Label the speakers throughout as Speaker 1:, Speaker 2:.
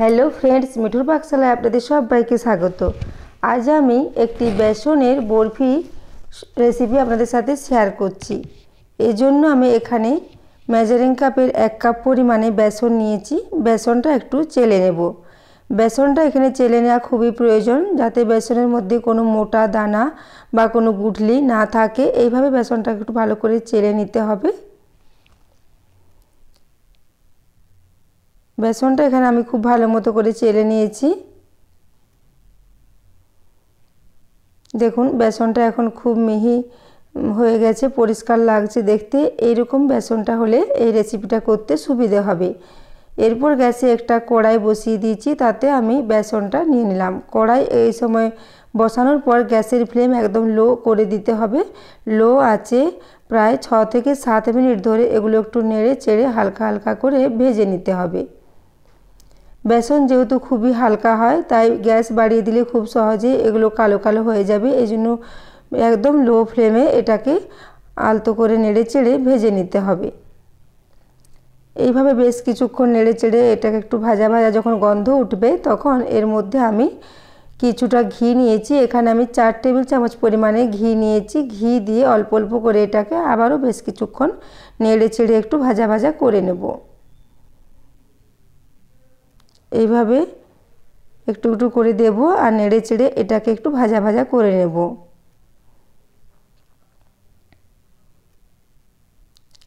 Speaker 1: Hello friends মিঠুর পাকশালায় আপনাদের সবাইকে স্বাগত আজ আমি একটি বেসনের বরফি রেসিপি আপনাদের সাথে শেয়ার করছি এজন্য আমি এখানে মেজারিং কাপের এক কাপ পরিমাণে বেসন নিয়েছি বেসনটা একটু চেলে নেব বেসনটা এখানে চেলে নেওয়া খুবই প্রয়োজন যাতে বেসনের মধ্যে কোনো মোটা দানা বা কোনো গুটলি না থাকে এইভাবে বেসনটা একটু ভালো করে চেলে নিতে হবে বেসনটা এখানে আমি খুব ভালো মতো করে চেলে নিয়েছি দেখুন বেসনটা এখন খুব মিহি হয়ে গেছে পরিষ্কার লাগছে দেখতে এইরকম বেসনটা হলে এই রেসিপিটা করতে সুবিধে হবে এরপর গ্যাসে একটা কড়াই বসিয়ে দিয়েছি তাতে আমি বেসনটা নিয়ে নিলাম কড়াই এই সময় বসানোর পর গ্যাসের ফ্লেম একদম লো করে দিতে হবে লো আছে প্রায় ছ থেকে সাত মিনিট ধরে এগুলো একটু নেড়ে চেড়ে হালকা হালকা করে ভেজে নিতে হবে বেসন যেহেতু খুবই হালকা হয় তাই গ্যাস বাড়িয়ে দিলে খুব সহজে এগুলো কালো কালো হয়ে যাবে এই জন্য একদম লো ফ্লেমে এটাকে আলতো করে নেড়ে চেড়ে ভেজে নিতে হবে এইভাবে বেশ কিছুক্ষণ নেড়ে চেড়ে এটাকে একটু ভাজা ভাজা যখন গন্ধ উঠবে তখন এর মধ্যে আমি কিছুটা ঘি নিয়েছি এখানে আমি চার টেবিল চামচ পরিমাণে ঘি নিয়েছি ঘি দিয়ে অল্প অল্প করে এটাকে আবারও বেশ কিছুক্ষণ নেড়ে চেড়ে একটু ভাজা ভাজা করে নেবো এইভাবে একটু একটু করে দেব আর নেড়ে চেড়ে এটাকে একটু ভাজা ভাজা করে নেব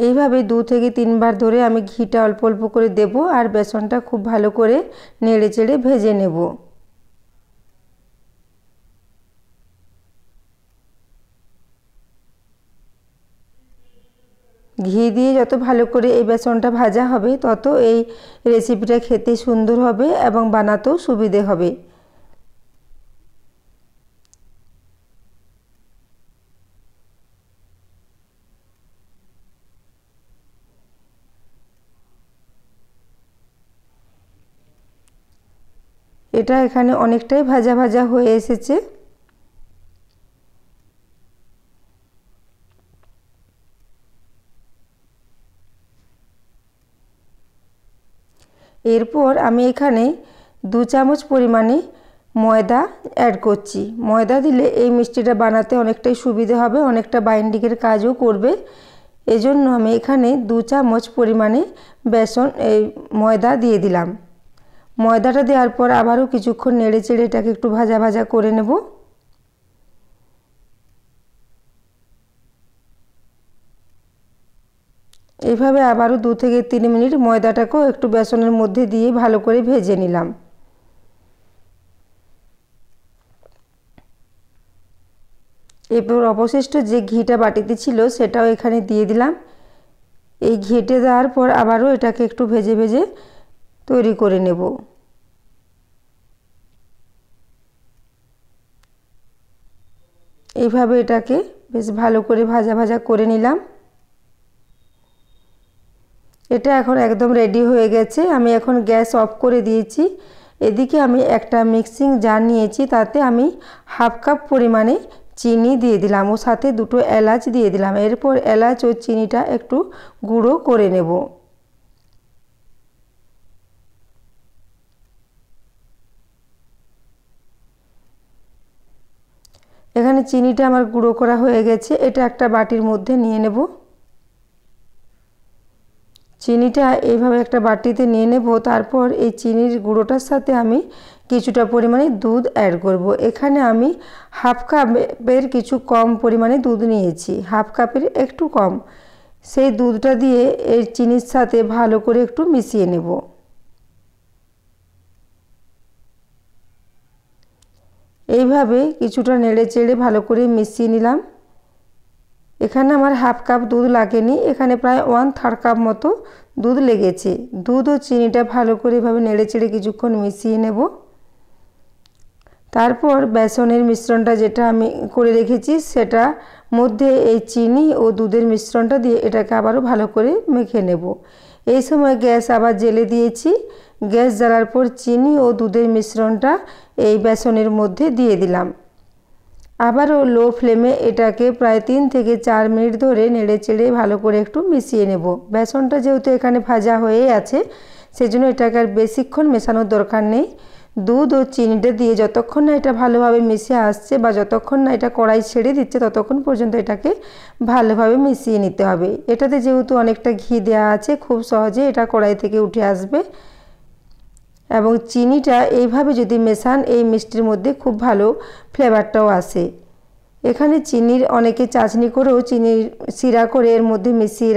Speaker 1: এইভাবে দু থেকে তিনবার ধরে আমি ঘিটা অল্প অল্প করে দেব আর বেসনটা খুব ভালো করে নেড়ে চেড়ে ভেজে নেবো ঘি দিয়ে যত ভালো করে এই বেসনটা ভাজা হবে তত এই রেসিপিটা খেতে সুন্দর হবে এবং বানাতেও সুবিধে হবে এটা এখানে অনেকটাই ভাজা ভাজা হয়ে এসেছে এরপর আমি এখানে দু চামচ পরিমাণে ময়দা অ্যাড করছি ময়দা দিলে এই মিষ্টিটা বানাতে অনেকটাই সুবিধে হবে অনেকটা বাইন্ডিংয়ের কাজও করবে এজন্য আমি এখানে দু চামচ পরিমাণে বেসন এই ময়দা দিয়ে দিলাম ময়দাটা দেওয়ার পর আবারও কিছুক্ষণ নেড়ে চেড়ে এটাকে একটু ভাজা ভাজা করে নেবো এইভাবে আবারও দু থেকে তিন মিনিট ময়দাটাকেও একটু বেসনের মধ্যে দিয়ে ভালো করে ভেজে নিলাম এরপর অবশিষ্ট যে ঘিটা বাটিতে ছিল সেটাও এখানে দিয়ে দিলাম এই ঘেটে দেওয়ার পর আবারও এটাকে একটু ভেজে ভেজে তৈরি করে নেব এইভাবে এটাকে বেশ ভালো করে ভাজা ভাজা করে নিলাম এটা এখন একদম রেডি হয়ে গেছে আমি এখন গ্যাস অফ করে দিয়েছি এদিকে আমি একটা মিক্সিং জার নিয়েছি তাতে আমি হাফ কাপ পরিমাণে চিনি দিয়ে দিলাম ও সাথে দুটো এলাচ দিয়ে দিলাম এরপর এলাচ ও চিনিটা একটু গুঁড়ো করে নেব এখানে চিনিটা আমার গুঁড়ো করা হয়ে গেছে এটা একটা বাটির মধ্যে নিয়ে নেবো চিনিটা এইভাবে একটা বাটিতে নিয়ে নেব তারপর এই চিনির গুঁড়োটার সাথে আমি কিছুটা পরিমাণে দুধ অ্যাড করব। এখানে আমি হাফ কাপের কিছু কম পরিমাণে দুধ নিয়েছি হাফ কাপের একটু কম সেই দুধটা দিয়ে এর চিনির সাথে ভালো করে একটু মিশিয়ে নেব এইভাবে কিছুটা নেড়ে চেড়ে ভালো করে মিশিয়ে নিলাম এখানে আমার হাফ কাপ দুধ লাগেনি এখানে প্রায় ওয়ান থার্ড কাপ মতো দুধ লেগেছে দুধ ও চিনিটা ভালো করে এভাবে নেড়েচেড়ে কিছুক্ষণ মিশিয়ে নেব তারপর বেসনের মিশ্রণটা যেটা আমি করে রেখেছি সেটা মধ্যে এই চিনি ও দুধের মিশ্রণটা দিয়ে এটাকে আবারও ভালো করে মেখে নেব এই সময় গ্যাস আবার জেলে দিয়েছি গ্যাস জ্বালার পর চিনি ও দুধের মিশ্রণটা এই বেসনের মধ্যে দিয়ে দিলাম আবারও লো ফ্লেমে এটাকে প্রায় তিন থেকে চার মিনিট ধরে নেড়ে চেড়ে ভালো করে একটু মিশিয়ে নেব বেসনটা যেহেতু এখানে ভাজা হয়ে আছে সেজন্য এটাকে আর বেশিক্ষণ মেশানোর দরকার নেই দুধ ও চিনিটা দিয়ে যতক্ষণ না এটা ভালোভাবে মিশে আসছে বা যতক্ষণ না এটা কড়াই ছেড়ে দিচ্ছে ততক্ষণ পর্যন্ত এটাকে ভালোভাবে মিশিয়ে নিতে হবে এটাতে যেহেতু অনেকটা ঘি দেওয়া আছে খুব সহজে এটা কড়াই থেকে উঠে আসবে এবং চিনিটা এইভাবে যদি মেশান এই মিষ্টির মধ্যে খুব ভালো ফ্লেভারটাও আসে এখানে চিনির অনেকে চাচনি করেও চিনির শিরা করে এর মধ্যে মিশিয়ে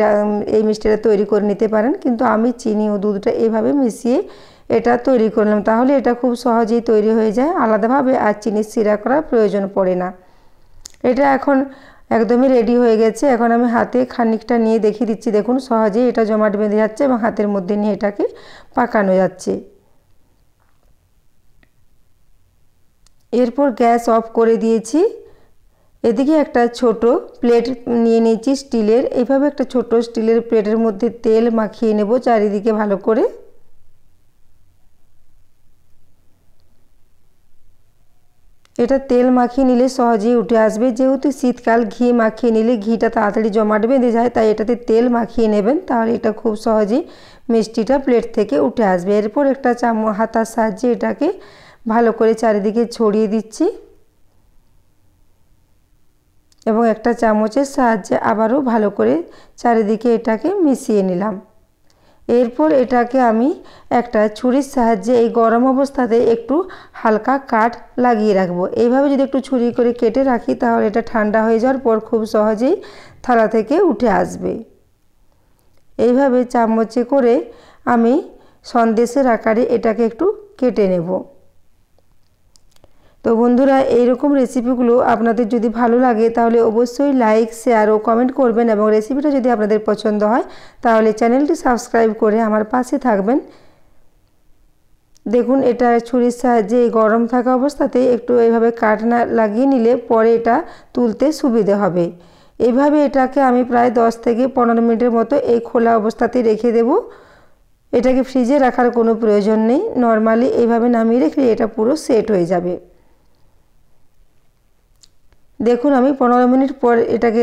Speaker 1: এই মিষ্টিটা তৈরি করে নিতে পারেন কিন্তু আমি চিনি ও দুধটা এইভাবে মিশিয়ে এটা তৈরি করলাম তাহলে এটা খুব সহজেই তৈরি হয়ে যায় আলাদাভাবে আর চিনির শিরা করার প্রয়োজন পড়ে না এটা এখন একদমই রেডি হয়ে গেছে এখন আমি হাতে খানিকটা নিয়ে দেখিয়ে দিচ্ছি দেখুন সহজেই এটা জমাট বেঁধে যাচ্ছে এবং হাতের মধ্যে নিয়ে এটাকে পাকানো যাচ্ছে এরপর গ্যাস অফ করে দিয়েছি এদিকে একটা ছোট প্লেট নিয়ে নিয়েছি স্টিলের এইভাবে একটা ছোট স্টিলের প্লেটের মধ্যে তেল মাখিয়ে নেব চারিদিকে ভালো করে এটা তেল মাখিয়ে নিলে সহজেই উঠে আসবে যেহেতু শীতকাল ঘি মাখিয়ে নিলে ঘিটা তাড়াতাড়ি জমাট বেঁধে যায় তাই এটাতে তেল মাখিয়ে নেবেন তাহলে এটা খুব সহজেই মিষ্টিটা প্লেট থেকে উঠে আসবে এরপর একটা চামচ হাতার সাহায্যে এটাকে ভালো করে চারিদিকে ছড়িয়ে দিচ্ছি এবং একটা চামচের সাহায্যে আবারও ভালো করে চারিদিকে এটাকে মিশিয়ে নিলাম এরপর এটাকে আমি একটা ছুরির সাহায্যে এই গরম অবস্থাতে একটু হালকা কাঠ লাগিয়ে রাখবো এইভাবে যদি একটু ছুরি করে কেটে রাখি তাহলে এটা ঠান্ডা হয়ে যাওয়ার পর খুব সহজেই থালা থেকে উঠে আসবে এইভাবে চামচে করে আমি সন্দেশের আকারে এটাকে একটু কেটে নেবো তো বন্ধুরা এইরকম রেসিপিগুলো আপনাদের যদি ভালো লাগে তাহলে অবশ্যই লাইক শেয়ার ও কমেন্ট করবেন এবং রেসিপিটা যদি আপনাদের পছন্দ হয় তাহলে চ্যানেলটি সাবস্ক্রাইব করে আমার পাশে থাকবেন দেখুন এটা ছুরির সাহায্যে এই গরম থাকা অবস্থাতে একটু এইভাবে কাটনা না লাগিয়ে নিলে পরে এটা তুলতে সুবিধে হবে এইভাবে এটাকে আমি প্রায় দশ থেকে পনেরো মিনিটের মতো এই খোলা অবস্থাতে রেখে দেব এটাকে ফ্রিজে রাখার কোনো প্রয়োজন নেই নর্মালি এইভাবে নামিয়ে রেখে এটা পুরো সেট হয়ে যাবে দেখুন আমি পনেরো মিনিট পর এটাকে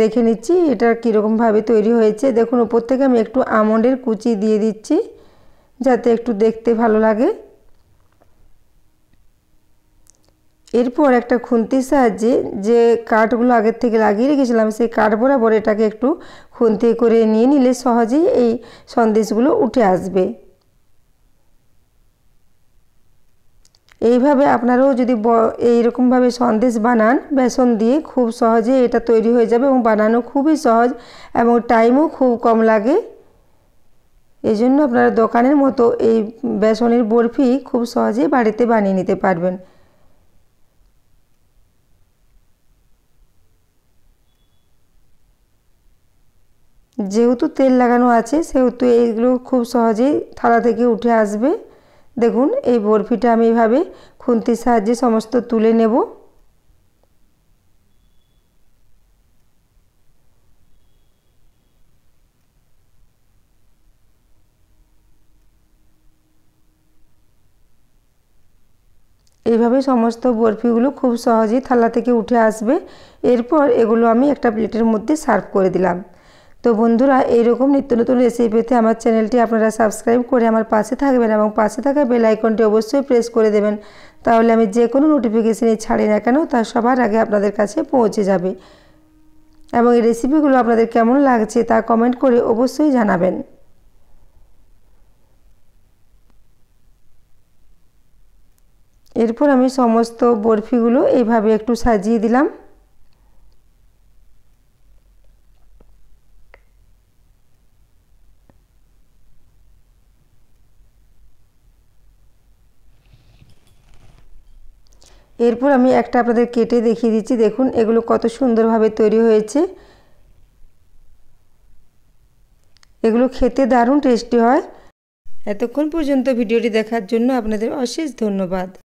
Speaker 1: দেখে নিচ্ছি এটা কীরকমভাবে তৈরি হয়েছে দেখুন ওপর থেকে আমি একটু আমন্ডের কুচি দিয়ে দিচ্ছি যাতে একটু দেখতে ভালো লাগে এরপর একটা খুন্তির সাহায্যে যে কাঠগুলো আগের থেকে লাগিয়ে রেখেছিলাম সেই কাঠ বরাবর এটাকে একটু খুন্তি করে নিয়ে নিলে সহজেই এই সন্দেশগুলো উঠে আসবে এইভাবে আপনারাও যদি এইরকমভাবে সন্দেশ বানান বেসন দিয়ে খুব সহজে এটা তৈরি হয়ে যাবে এবং বানানো খুবই সহজ এবং টাইমও খুব কম লাগে এই জন্য আপনারা দোকানের মতো এই বেসনের বরফি খুব সহজে বাড়িতে বানিয়ে নিতে পারবেন যেহেতু তেল লাগানো আছে সেহেতু এইগুলো খুব সহজেই থালা থেকে উঠে আসবে দেখুন এই বরফিটা আমি এভাবে খুন্তির সাহায্যে সমস্ত তুলে নেব এইভাবে সমস্ত বরফিগুলো খুব সহজেই থালা থেকে উঠে আসবে এরপর এগুলো আমি একটা প্লেটের মধ্যে সার্ভ করে দিলাম তো বন্ধুরা এইরকম নিত্য নতুন রেসিপি পেতে আমার চ্যানেলটি আপনারা সাবস্ক্রাইব করে আমার পাশে থাকবেন এবং পাশে থাকা বেল আইকনটি অবশ্যই প্রেস করে দেবেন তাহলে আমি যে কোনো নোটিফিকেশানই ছাড়ি না কেন তা সবার আগে আপনাদের কাছে পৌঁছে যাবে এবং এই রেসিপিগুলো আপনাদের কেমন লাগছে তা কমেন্ট করে অবশ্যই জানাবেন এরপর আমি সমস্ত বরফিগুলো এইভাবে একটু সাজিয়ে দিলাম এরপর আমি একটা আপনাদের কেটে দেখিয়ে দিচ্ছি দেখুন এগুলো কত সুন্দরভাবে তৈরি হয়েছে এগুলো খেতে দারুণ টেস্টি হয় এতক্ষণ পর্যন্ত ভিডিওটি দেখার জন্য আপনাদের অশেষ ধন্যবাদ